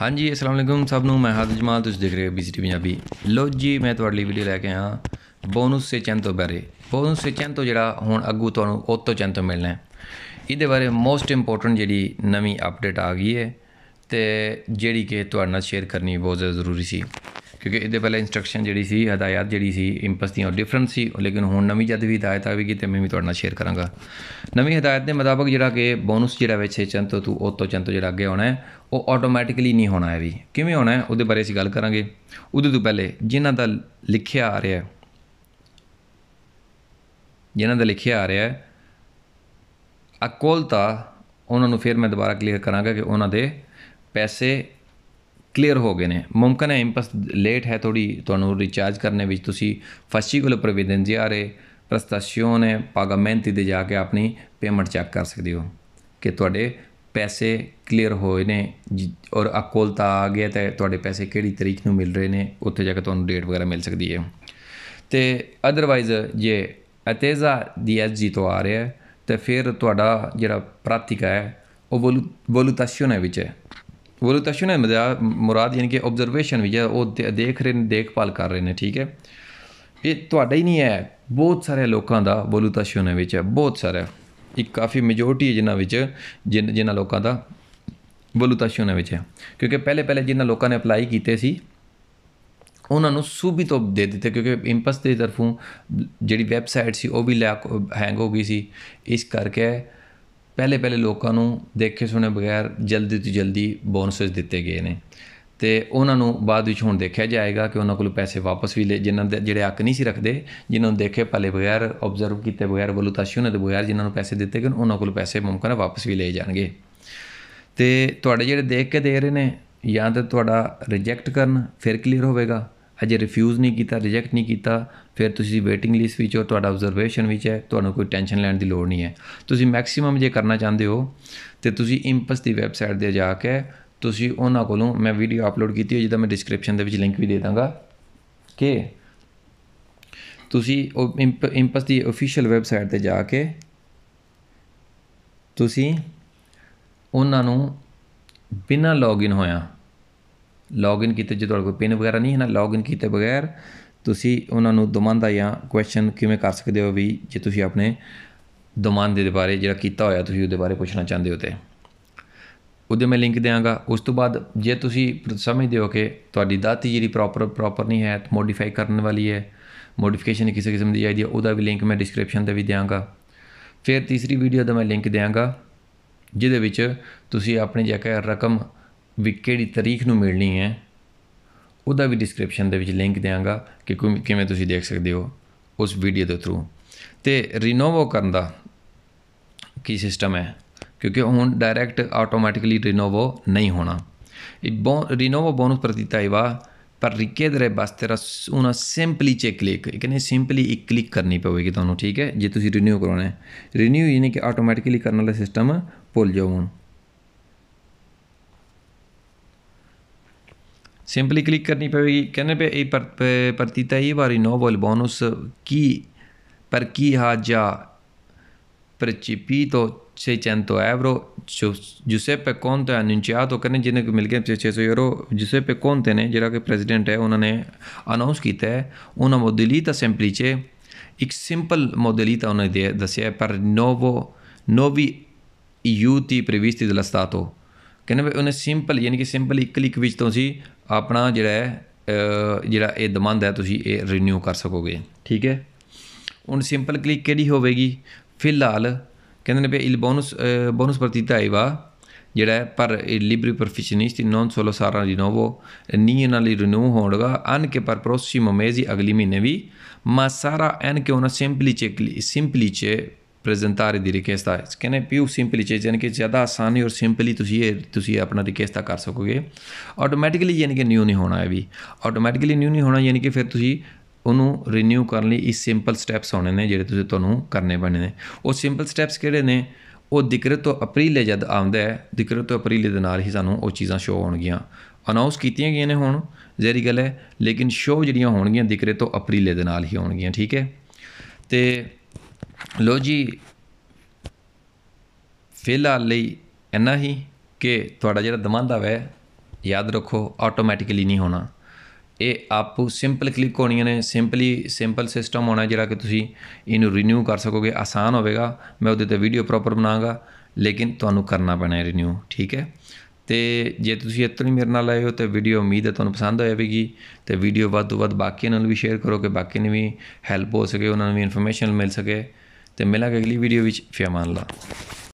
ਹਾਂਜੀ ਅਸਲਾਮ ਅਲੈਕੁਮ ਸਭ ਨੂੰ ਮੈਂ ਹਾਦਿ ਜਮਾਲ ਤੁਸੀਂ ਦੇਖ ਰਹੇ ਹੋ ਬੀਜੀਟੀ ਪੰਜਾਬੀ ਲੋ ਜੀ ਮੈਂ ਤੁਹਾਡੇ ਲਈ ਵੀਡੀਓ ਲੈ ਕੇ ਆਇਆ ਬੋਨਸ ਸੇ ਤੋਂ ਬਾਰੇ ਬੋਨਸ ਸੇ ਤੋਂ ਜਿਹੜਾ ਹੁਣ ਅੱਗੂ ਤੁਹਾਨੂੰ ਤੋਂ ਚੰਤ ਮਿਲਣਾ ਹੈ ਇਹਦੇ ਬਾਰੇ ਮੋਸਟ ਇੰਪੋਰਟੈਂਟ ਜਿਹੜੀ ਨਵੀਂ ਅਪਡੇਟ ਆ ਗਈ ਹੈ ਤੇ ਜਿਹੜੀ ਕਿ ਤੁਹਾਡੇ ਨਾਲ ਸ਼ੇਅਰ ਕਰਨੀ ਬਹੁਤ ਜ਼ਰੂਰੀ ਸੀ ਕਿਉਂਕਿ ਇਹਦੇ ਪਹਿਲਾਂ ਇਨਸਟਰਕਸ਼ਨ ਜਿਹੜੀ ਸੀ ਹਦਾਇਤ ਜਿਹੜੀ ਸੀ ਇੰਪਸ ਦੀ ਉਹ ਡਿਫਰੈਂਸ ਸੀ ਲੇਕਿਨ ਹੁਣ ਨਵੀਂ ਜਦ ਵੀ ਹਦਾਇਤ ਆਵੇਗੀ ਤੇ ਮੈਂ ਵੀ ਤੁਹਾਡੇ ਨਾਲ ਸ਼ੇਅਰ ਕਰਾਂਗਾ ਨਵੀਂ ਹਦਾਇਤ ਦੇ ਮੁਤਾਬਕ ਜਿਹੜਾ ਕਿ ਬੋਨਸ ਜਿਹੜਾ ਵਿੱਚ ਚੰਤ ਤੋਂ ਉਹ ਤੋਂ ਚੰਤ ਜਿਹੜਾ ਅੱਗੇ ਆਉਣਾ ਹੈ ਉਹ ਆਟੋਮੈਟਿਕਲੀ ਨਹੀਂ ਹੋਣਾ ਹੈ ਵੀ ਕਿਵੇਂ ਹੋਣਾ ਹੈ ਉਹਦੇ ਬਾਰੇ ਅਸੀਂ ਗੱਲ ਕਰਾਂਗੇ ਉਹਦੇ ਤੋਂ ਪਹਿਲੇ ਜਿਨ੍ਹਾਂ ਦਾ ਲਿਖਿਆ ਆ ਰਿਹਾ ਹੈ ਜਿਨ੍ਹਾਂ ਦਾ ਲਿਖਿਆ ਆ ਰਿਹਾ ਹੈ ਅਕੋਲਤਾ ਉਹਨਾਂ ਨੂੰ ਫਿਰ ਮੈਂ ਦੁਬਾਰਾ ਕਲੀਅਰ ਕਰਾਂਗਾ ਕਿ ਉਹਨਾਂ ਦੇ ਪੈਸੇ ਕਲੀਅਰ ਹੋ ਗਏ ਨੇ ਮਮਕਨ ਹੈ ਇੰਪਸ ਲੇਟ ਹੈ ਥੋੜੀ ਤੁਹਾਨੂੰ ਰੀਚਾਰਜ ਕਰਨੇ ਵਿੱਚ ਤੁਸੀਂ ਆ ਰਹੇ ਪ੍ਰਸਤਾਸ਼ਿਓ ਨੇ ਪਾਗਮੈਂਟੀ ਤੇ ਜਾ ਕੇ ਆਪਣੀ ਪੇਮੈਂਟ ਚੈੱਕ ਕਰ ਸਕਦੇ ਹੋ ਕਿ ਤੁਹਾਡੇ ਪੈਸੇ ਕਲੀਅਰ ਹੋਏ ਨੇ ਔਰ ਅਕੋਲਤਾ ਆ ਗਿਆ ਤੇ ਤੁਹਾਡੇ ਪੈਸੇ ਕਿਹੜੀ ਤਰੀਕ ਨੂੰ ਮਿਲ ਰਹੇ ਨੇ ਉੱਥੇ ਜਾ ਕੇ ਤੁਹਾਨੂੰ ਡੇਟ ਵਗੈਰਾ ਮਿਲ ਸਕਦੀ ਹੈ ਤੇ ਅਦਰਵਾਈਜ਼ ਜੇ ਅਤੇਜ਼ਾ ਡੀਐਸਜੀ ਤੋਂ ਆ ਰਿਹਾ ਤੇ ਫਿਰ ਤੁਹਾਡਾ ਜਿਹੜਾ ਪ੍ਰਾਤਿਕਾ ਹੈ ਉਹ ਬੋਲੂ ਨੇ ਵਿੱਚ ਹੈ वो लोग तशन ਮੁਰਾਦ ਯਾਨੀ ਕਿ ਆਬਜ਼ਰਵੇਸ਼ਨ ਵੀ ਹੈ ਉਹ ਦੇਖ ਰਹੇ ਨੇ ਦੇਖਭਾਲ ਕਰ ਰਹੇ ਨੇ ਠੀਕ ਹੈ ਇਹ ਤੁਹਾਡਾ ਹੀ ਨਹੀਂ ਹੈ ਬਹੁਤ ਸਾਰੇ ਲੋਕਾਂ ਦਾ ਬੋਲੂ ਤਸ਼ਨ ਵਿੱਚ ਹੈ ਬਹੁਤ ਸਾਰੇ ਇੱਕ ਕਾਫੀ ਮੈਜੋਰਟੀ ਹੈ ਜਿਨ੍ਹਾਂ ਵਿੱਚ ਜਿਨ੍ਹਾਂ ਲੋਕਾਂ ਦਾ ਬੋਲੂ ਤਸ਼ਨ ਵਿੱਚ ਹੈ ਕਿਉਂਕਿ ਪਹਿਲੇ ਪਹਿਲੇ ਜਿਨ੍ਹਾਂ ਲੋਕਾਂ ਨੇ ਅਪਲਾਈ ਕੀਤੇ ਸੀ ਉਹਨਾਂ ਨੂੰ ਸੂਬੀ ਤੋਂ ਦੇ ਦਿੱਤੇ ਕਿਉਂਕਿ ਇੰਪਸ ਦੀ ਤਰਫੋਂ ਜਿਹੜੀ ਵੈਬਸਾਈਟ ਸੀ ਉਹ ਵੀ ਹੈਂਗ ਹੋ ਗਈ ਸੀ ਇਸ ਕਰਕੇ ਪਹਿਲੇ ਪਹਿਲੇ ਲੋਕਾਂ ਨੂੰ ਦੇਖੇ ਸੁਣੇ ਬਗੈਰ ਜਲਦੀ ਤੋਂ ਜਲਦੀ ਬੋਨਸਸ ਦਿੱਤੇ ਗਏ ਨੇ ਤੇ ਉਹਨਾਂ ਨੂੰ ਬਾਅਦ ਵਿੱਚ ਹੁਣ ਦੇਖਿਆ ਜਾਏਗਾ ਕਿ ਉਹਨਾਂ ਕੋਲ ਪੈਸੇ ਵਾਪਸ ਵੀ ਲੈ ਜਿਨ੍ਹਾਂ ਦੇ ਜਿਹੜੇ ਅੱਕ ਨਹੀਂ ਸੀ ਰੱਖਦੇ ਜਿਨ੍ਹਾਂ ਨੂੰ ਦੇਖੇ ਪਹਿਲੇ ਬਗੈਰ ਆਬਜ਼ਰਵ ਕੀਤੇ ਬਗੈਰ ਬਲੂਤਾਸ਼ੀਆਂ ਦੇ ਬਗੈਰ ਜਿਨ੍ਹਾਂ ਨੂੰ ਪੈਸੇ ਦਿੱਤੇ ਗਏ ਉਹਨਾਂ ਕੋਲ ਪੈਸੇ ਮੁਮਕਨ ਵਾਪਸ ਵੀ ਲੈ ਜਾਣਗੇ ਤੇ ਤੁਹਾਡੇ ਜਿਹੜੇ ਦੇਖ ਕੇ ਦੇ ਰਹੇ ਨੇ ਜਾਂ ਤਾਂ ਤੁਹਾਡਾ ਰਿਜੈਕਟ ਕਰਨ ਫਿਰ ਕਲੀਅਰ ਹੋਵੇਗਾ ਅਜੇ ਰਿਫਿਊਜ਼ ਨਹੀਂ ਕੀਤਾ ਰਿਜੈਕਟ ਨਹੀਂ ਕੀਤਾ ਫਿਰ ਤੁਸੀਂ ਵੇਟਿੰਗ ਲਿਸਟ ਵਿੱਚ ਹੋ ਤੁਹਾਡਾ ਆਬਜ਼ਰਵੇਸ਼ਨ ਵਿੱਚ ਹੈ ਤੁਹਾਨੂੰ ਕੋਈ ਟੈਨਸ਼ਨ ਲੈਣ ਦੀ ਲੋੜ ਨਹੀਂ ਹੈ ਤੁਸੀਂ ਮੈਕਸਿਮਮ ਜੇ ਕਰਨਾ ਚਾਹੁੰਦੇ ਹੋ ਤੇ ਤੁਸੀਂ ਇੰਪਸ ਦੀ ਵੈਬਸਾਈਟ ਤੇ ਜਾ ਕੇ ਤੁਸੀਂ ਉਹਨਾਂ ਕੋਲੋਂ ਮੈਂ ਵੀਡੀਓ ਅਪਲੋਡ ਕੀਤੀ ਹੈ ਜਿਹਦਾ ਮੈਂ ਡਿਸਕ੍ਰਿਪਸ਼ਨ ਦੇ ਵਿੱਚ ਲਿੰਕ ਵੀ ਦੇ ਦਾਂਗਾ ਕਿ ਤੁਸੀਂ ਉਹ ਇੰਪਸ ਦੀ ਅਫੀਸ਼ੀਅਲ ਵੈਬਸਾਈਟ ਤੇ ਜਾ ਕੇ ਤੁਸੀਂ ਉਹਨਾਂ ਨੂੰ ਬਿਨਾਂ ਲੌਗਇਨ ਹੋਇਆ ਲੌਗਇਨ ਕੀਤੇ ਜੇ ਤੁਹਾਡੇ ਕੋਲ ਪਿਨ ਵਗੈਰਾ ਨਹੀਂ ਹੈ ਨਾ ਲੌਗਇਨ ਕੀਤੇ ਬਗੈਰ ਤੁਸੀਂ ਉਹਨਾਂ ਨੂੰ ਦਾ ਜਾਂ ਕੁਐਸਚਨ ਕਿਵੇਂ ਕਰ ਸਕਦੇ ਹੋ ਵੀ ਜੇ ਤੁਸੀਂ ਆਪਣੇ ਦਮਨ ਦੇ ਬਾਰੇ ਜਿਹੜਾ ਕੀਤਾ ਹੋਇਆ ਤੁਸੀਂ ਉਹਦੇ ਬਾਰੇ ਪੁੱਛਣਾ ਚਾਹੁੰਦੇ ਹੋ ਤੇ ਉਹਦੇ ਮੈਂ ਲਿੰਕ ਦੇਵਾਂਗਾ ਉਸ ਤੋਂ ਬਾਅਦ ਜੇ ਤੁਸੀਂ ਸਮਝਦੇ ਹੋ ਕਿ ਤੁਹਾਡੀ ਦਾਤੀ ਜਿਹੜੀ ਪ੍ਰੋਪਰ ਪ੍ਰੋਪਰ ਨਹੀਂ ਹੈ ਮੋਡੀਫਾਈ ਕਰਨ ਵਾਲੀ ਹੈ ਮੋਡੀਫਿਕੇਸ਼ਨ ਕਿਸੇ ਕਿਸਮ ਦੀ ਹੈ ਉਹਦਾ ਵੀ ਲਿੰਕ ਮੈਂ ਡਿਸਕ੍ਰਿਪਸ਼ਨ ਤੇ ਵੀ ਦੇਵਾਂਗਾ ਫਿਰ ਤੀਸਰੀ ਵੀਡੀਓ ਦਾ ਮੈਂ ਲਿੰਕ ਦੇਵਾਂਗਾ ਜਿਹਦੇ ਵਿੱਚ ਤੁਸੀਂ ਆਪਣੇ ਜਿਹੜਾ ਰਕਮ ਵੀ ਕਿਹੜੀ ਤਾਰੀਖ ਨੂੰ ਮਿਲਣੀ ਹੈ ਉਹਦਾ ਵੀ ਡਿਸਕ੍ਰਿਪਸ਼ਨ ਦੇ ਵਿੱਚ ਲਿੰਕ ਦੇਵਾਂਗਾ ਕਿ ਕਿਵੇਂ ਤੁਸੀਂ ਦੇਖ ਸਕਦੇ ਹੋ ਉਸ ਵੀਡੀਓ ਦੇ ਥਰੂ ਤੇ ਰੀਨੋਵੋ ਕਰਨ ਦਾ ਕੀ ਸਿਸਟਮ ਹੈ ਕਿਉਂਕਿ ਹੁਣ ਡਾਇਰੈਕਟ ਆਟੋਮੈਟਿਕਲੀ ਰੀਨੋਵੋ ਨਹੀਂ ਹੋਣਾ ਇਹ ਰੀਨੋਵੋ ਬੋਨਸ ਪ੍ਰਤੀਤਾ ਵਾ ਪਰ ਤੇਰਾ ਉਹਨਾਂ ਸਿੰਪਲੀ semplice click ਕਿਨੇ ਸਿੰਪਲੀ ਇੱਕ ਕਲਿੱਕ ਕਰਨੀ ਪਵੇਗੀ ਤੁਹਾਨੂੰ ਠੀਕ ਹੈ ਜੇ ਤੁਸੀਂ ਰੀਨਿਊ ਕਰਾਉਣਾ ਹੈ ਰੀਨਿਊ ਯਾਨੀ ਕਿ ਆਟੋਮੈਟਿਕਲੀ ਕਰਨ ਵਾਲਾ ਸਿਸਟਮ ਭੁੱਲ ਜਾਓ ਹੁਣ सिंपली क्लिक करनी पड़ेगी कहने पे ई partita IVA rinnovo il bonus chi per chi ha già percepito 600 euro Giuseppe Conte ha annunciato ਕਹਿੰਦੇ ਜਿਹਨੇ ਕੋ ਮਿਲ ਗਿਆ 600 ਯੂਰੋ Giuseppe Conte ਨੇ ਜਿਹੜਾ ਕਿ ਪ੍ਰੈਜ਼ੀਡੈਂਟ ਹੈ ਉਹਨਾਂ ਨੇ ਅਨਾਉਂਸ ਕੀਤਾ ਹੈ ਉਹਨਾਂ ਮੋਡਲੀਤਾ semplice ਇੱਕ ਸਿੰਪਲ ਮੋਡਲੀਤਾ ਉਹਨਾਂ ਨੇ ਦੱਸਿਆ ਪਰ ਨੋਵੋ ਨੋਵੀ ਯੂਟੀ ਪ੍ਰਵਿਸਤੀ ਦਲਾ ਸਟਾਟੋ ਕਹਿੰਦੇ ਵੀ ਉਹਨੇ ਸਿੰਪਲ ਯਾਨੀ ਕਿ ਸਿੰਪਲ ਇੱਕ ਕਲਿੱਕ ਵਿੱਚ ਤੋਂ ਸੀ ਆਪਣਾ ਜਿਹੜਾ ਹੈ ਜਿਹੜਾ ਇਹ ਦਮੰਦ ਹੈ ਤੁਸੀਂ ਇਹ ਰੀਨਿਊ ਕਰ ਸਕੋਗੇ ਠੀਕ ਹੈ ਹੁਣ ਸਿੰਪਲ ਕਲਿੱਕ ਕਿਹੜੀ ਹੋਵੇਗੀ ਫਿਲਹਾਲ ਕਹਿੰਦੇ ਨੇ ਵੀ ਇਲ ਬੋਨਸ ਬੋਨਸ ਪ੍ਰਤੀਤਾ ਆਇਵਾ ਜਿਹੜਾ ਪਰ ਲਿਬਰੀ ਪਰਫੈਕਸ਼ਨਿਸਟ ਨੋਨ ਸੋਲੋ ਸਾਰਾ ਰੀਨੋਵੋ ਨੀ ਨਾਲ ਲਈ ਹੋਣਗਾ ਅਨ ਕੇ ਪਰ ਪ੍ਰੋਸੀ ਮੇਜ਼ੀ ਅਗਲੀ ਮਹੀਨੇ ਵੀ ਮਾ ਸਾਰਾ ਐਨ ਕੇ ਉਹਨਾਂ ਸਿੰਪਲੀ ਲਈ ਸਿੰਪਲੀ ਚੇ ਪ੍ਰੈਜੈਂਟਾਰੀ ਦੀ ਰਿਕੁਐਸਟ ਆ ਕਹਿੰਦੇ ਪੀਓ ਸਿੰਪਲੀ ਚੇ ਜਨ ਕਿ ਜ਼ਿਆਦਾ ਆਸਾਨੀ ਔਰ ਸਿੰਪਲੀ ਤੁਸੀਂ ਇਹ ਤੁਸੀਂ ਆਪਣਾ ਆ ਕਰ ਸਕੋਗੇ ਆਟੋਮੈਟਿਕਲੀ ਯਾਨੀ ਕਿ ਨਿਊ ਨਹੀਂ ਹੋਣਾ ਹੈ ਵੀ ਆਟੋਮੈਟਿਕਲੀ ਨਿਊ ਨਹੀਂ ਹੋਣਾ ਯਾਨੀ ਕਿ ਫਿਰ ਤੁਸੀਂ ਉਹਨੂੰ ਰੀਨਿਊ ਕਰਨ ਲਈ ਇਸ ਸਿੰਪਲ ਸਟੈਪਸ ਹੋਣੇ ਨੇ ਜਿਹੜੇ ਤੁਸੀਂ ਤੁਹਾਨੂੰ ਕਰਨੇ ਪੈਣੇ ਨੇ ਉਹ ਸਿੰਪਲ ਸਟੈਪਸ ਕਿਹੜੇ ਨੇ ਉਹ ਦਿਕਰਤ ਤੋਂ ਅਪਰੀਲੇ ਜਦ ਆਉਂਦਾ ਹੈ ਦਿਕਰਤ ਤੋਂ ਅਪ੍ਰੀਲ ਦੇ ਨਾਲ ਹੀ ਸਾਨੂੰ ਉਹ ਚੀਜ਼ਾਂ ਸ਼ੋ ਹੋਣਗੀਆਂ ਅਨਾਉਂਸ ਕੀਤੀਆਂ ਗਈਆਂ ਨੇ ਹੁਣ ਜ਼ੈਰੀ ਗੱਲ ਹੈ ਲੇਕਿਨ ਸ਼ੋ ਜਿਹੜੀਆਂ ਹੋਣਗੀਆਂ ਦਿਕਰੇ ਤੋਂ ਅਪ੍ਰੀਲ ਦੇ ਨਾਲ ਹੀ ਹੋਣਗੀਆਂ ਠੀਕ ਹੈ ਤੇ ਲੋ ਜੀ ਫਿਲਹਾਲ ਲਈ ਇੰਨਾ ਹੀ ਕਿ ਤੁਹਾਡਾ ਜਿਹੜਾ ਦਮੰਦ ਆਵੇ ਯਾਦ ਰੱਖੋ ਆਟੋਮੈਟਿਕਲੀ ਨਹੀਂ ਹੋਣਾ ਇਹ ਆਪੂ ਸਿੰਪਲ ਕਲਿੱਕ ਹੋਣੀਆਂ ਨੇ ਸਿੰਪਲੀ ਸਿੰਪਲ ਸਿਸਟਮ ਹੋਣਾ ਜਿਹੜਾ ਕਿ ਤੁਸੀਂ ਇਹਨੂੰ ਰੀਨਿਊ ਕਰ ਸਕੋਗੇ ਆਸਾਨ ਹੋਵੇਗਾ ਮੈਂ ਉਹਦੇ ਤੇ ਵੀਡੀਓ ਪ੍ਰੋਪਰ ਬਣਾਵਾਂਗਾ ਲੇਕਿਨ ਤੁਹਾਨੂੰ ਕਰਨਾ ਪੈਣਾ ਹੈ ਰੀਨਿਊ ਠੀਕ ਹੈ ਤੇ ਜੇ ਤੁਸੀਂ ਇਤਨੀ ਹੀ ਮੇਰੇ ਨਾਲ ਆਏ ਹੋ ਤੇ ਵੀਡੀਓ ਉਮੀਦ ਹੈ ਤੁਹਾਨੂੰ ਪਸੰਦ ਆਏਗੀ ਤੇ ਵੀਡੀਓ ਵੱਧ ਤੋਂ ਵੱਧ ਬਾਕੀਆਂ ਨਾਲ ਵੀ ਸ਼ੇਅਰ ਕਰੋ ਕਿ ਬਾਕੀ ਨੂੰ ਵੀ ਹੈਲਪ ਹੋ ਸਕੇ ਉਹਨਾਂ ਨੂੰ ਵੀ ਇਨਫੋਰਮੇਸ਼ਨ ਮਿਲ ਸਕੇ ਤੇ ਮਿਲਾਂਗੇ ਅਗਲੀ ਵੀਡੀਓ ਵਿੱਚ ਫੇਰ ਮਾਨ ਲਾ